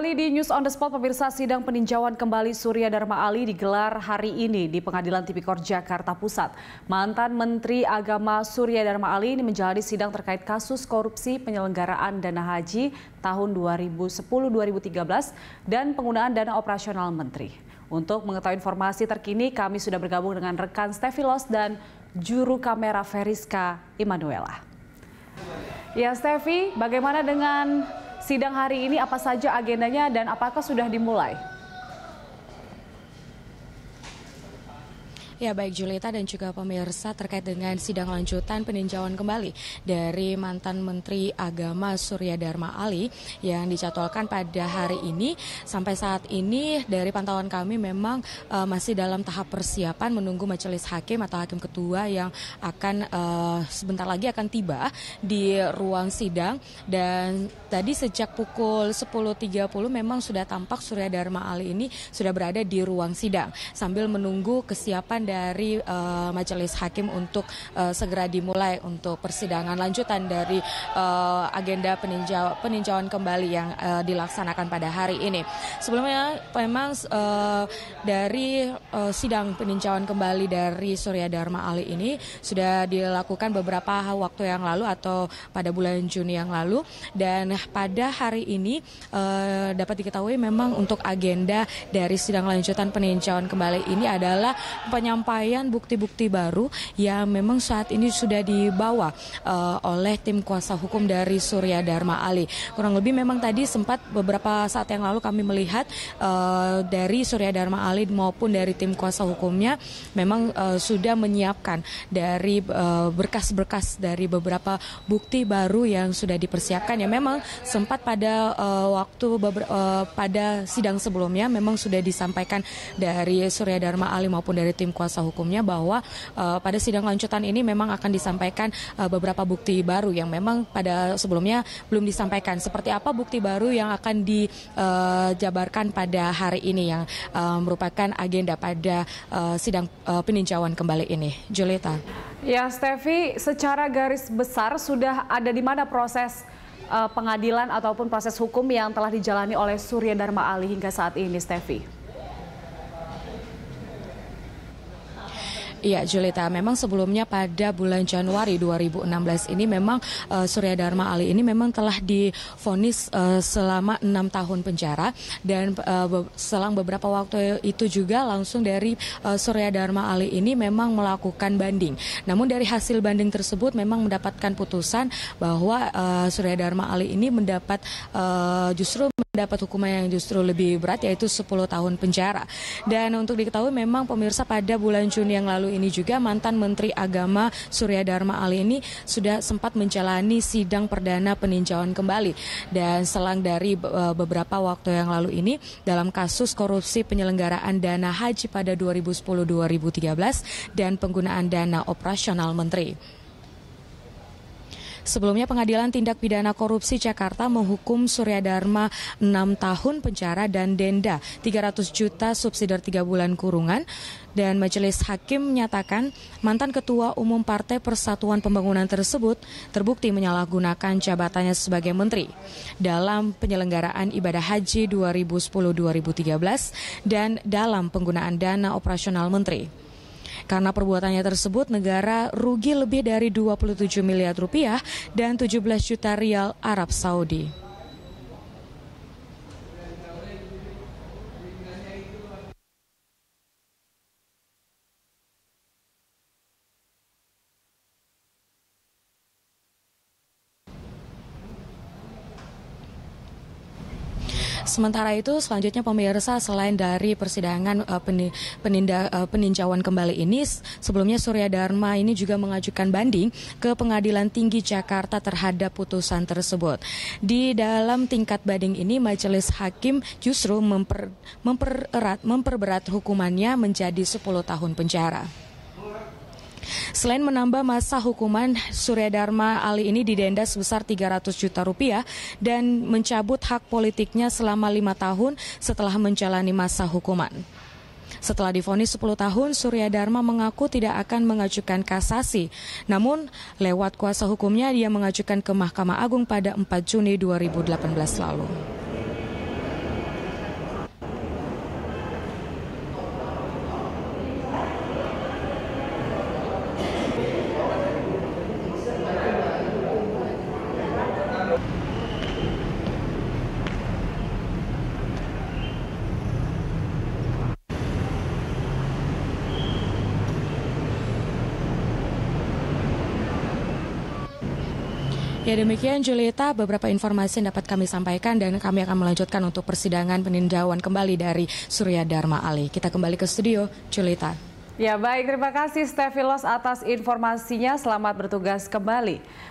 Kali di News on the Spot, pemirsa sidang peninjauan kembali Surya Dharma Ali digelar hari ini di Pengadilan Tipikor Jakarta Pusat. Mantan Menteri Agama Surya Dharma Ali ini menjalani sidang terkait kasus korupsi penyelenggaraan dana haji tahun 2010-2013 dan penggunaan dana operasional menteri. Untuk mengetahui informasi terkini, kami sudah bergabung dengan rekan Los dan juru kamera Veriska Immanuela. Ya Stevi, bagaimana dengan sidang hari ini apa saja agendanya dan apakah sudah dimulai? Ya baik Julita dan juga pemirsa terkait dengan sidang lanjutan peninjauan kembali dari mantan Menteri Agama Surya Dharma Ali yang dijadwalkan pada hari ini sampai saat ini dari pantauan kami memang uh, masih dalam tahap persiapan menunggu majelis hakim atau hakim ketua yang akan uh, sebentar lagi akan tiba di ruang sidang dan tadi sejak pukul 10.30 memang sudah tampak Surya Dharma Ali ini sudah berada di ruang sidang sambil menunggu kesiapan dari uh, Majelis Hakim untuk uh, segera dimulai untuk persidangan lanjutan dari uh, agenda peninjau peninjauan kembali yang uh, dilaksanakan pada hari ini. Sebelumnya memang uh, dari uh, sidang peninjauan kembali dari Surya Dharma Ali ini sudah dilakukan beberapa waktu yang lalu atau pada bulan Juni yang lalu dan pada hari ini uh, dapat diketahui memang untuk agenda dari sidang lanjutan peninjauan kembali ini adalah penyampaian penyampaian bukti-bukti baru yang memang saat ini sudah dibawa uh, oleh tim kuasa hukum dari Surya Dharma Ali. Kurang lebih memang tadi sempat beberapa saat yang lalu kami melihat uh, dari Surya Dharma Ali maupun dari tim kuasa hukumnya memang uh, sudah menyiapkan dari berkas-berkas uh, dari beberapa bukti baru yang sudah dipersiapkan yang memang sempat pada uh, waktu uh, pada sidang sebelumnya memang sudah disampaikan dari Surya Dharma Ali maupun dari tim kuasa kuasa hukumnya bahwa uh, pada sidang lanjutan ini memang akan disampaikan uh, beberapa bukti baru yang memang pada sebelumnya belum disampaikan. Seperti apa bukti baru yang akan dijabarkan eh, uh, pada hari ini yang uh, merupakan agenda pada uh, sidang uh, peninjauan kembali ini, Julita? Ya, Stevi, secara garis besar sudah ada di mana proses pengadilan ataupun proses hukum yang telah dijalani oleh Surya Dharma Ali hingga saat ini, Stevi? Iya Julita, memang sebelumnya pada bulan Januari 2016 ini memang uh, Surya Dharma Ali ini memang telah difonis uh, selama enam tahun penjara dan uh, selang beberapa waktu itu juga langsung dari uh, Surya Dharma Ali ini memang melakukan banding. Namun dari hasil banding tersebut memang mendapatkan putusan bahwa uh, Surya Dharma Ali ini mendapat uh, justru mendapat hukuman yang justru lebih berat yaitu 10 tahun penjara. Dan untuk diketahui memang pemirsa pada bulan Juni yang lalu ini juga mantan Menteri Agama Surya Dharma Ali ini sudah sempat menjalani sidang perdana peninjauan kembali dan selang dari eh, beberapa waktu yang lalu ini dalam kasus korupsi penyelenggaraan dana haji pada 2010-2013 dan penggunaan dana operasional menteri. Sebelumnya Pengadilan Tindak Pidana Korupsi Jakarta menghukum Surya Dharma 6 tahun penjara dan denda 300 juta subsidi 3 bulan kurungan dan majelis hakim menyatakan mantan ketua umum Partai Persatuan Pembangunan tersebut terbukti menyalahgunakan jabatannya sebagai menteri dalam penyelenggaraan ibadah haji 2010-2013 dan dalam penggunaan dana operasional menteri. Karena perbuatannya tersebut negara rugi lebih dari 27 miliar rupiah dan 17 juta rial Arab Saudi. Sementara itu selanjutnya pemirsa selain dari persidangan uh, peninda, uh, peninjauan kembali ini sebelumnya Surya Dharma ini juga mengajukan banding ke Pengadilan Tinggi Jakarta terhadap putusan tersebut. Di dalam tingkat banding ini majelis hakim justru memper, mempererat memperberat hukumannya menjadi 10 tahun penjara. Selain menambah masa hukuman, Surya Dharma Ali ini didenda sebesar 300 juta rupiah dan mencabut hak politiknya selama lima tahun setelah menjalani masa hukuman. Setelah difonis 10 tahun, Surya Dharma mengaku tidak akan mengajukan kasasi. Namun, lewat kuasa hukumnya, dia mengajukan ke Mahkamah Agung pada 4 Juni 2018 lalu. Ya demikian Julieta beberapa informasi yang dapat kami sampaikan dan kami akan melanjutkan untuk persidangan peninjauan kembali dari Surya Dharma Ali. Kita kembali ke studio Julieta. Ya baik terima kasih Stevilos atas informasinya. Selamat bertugas kembali.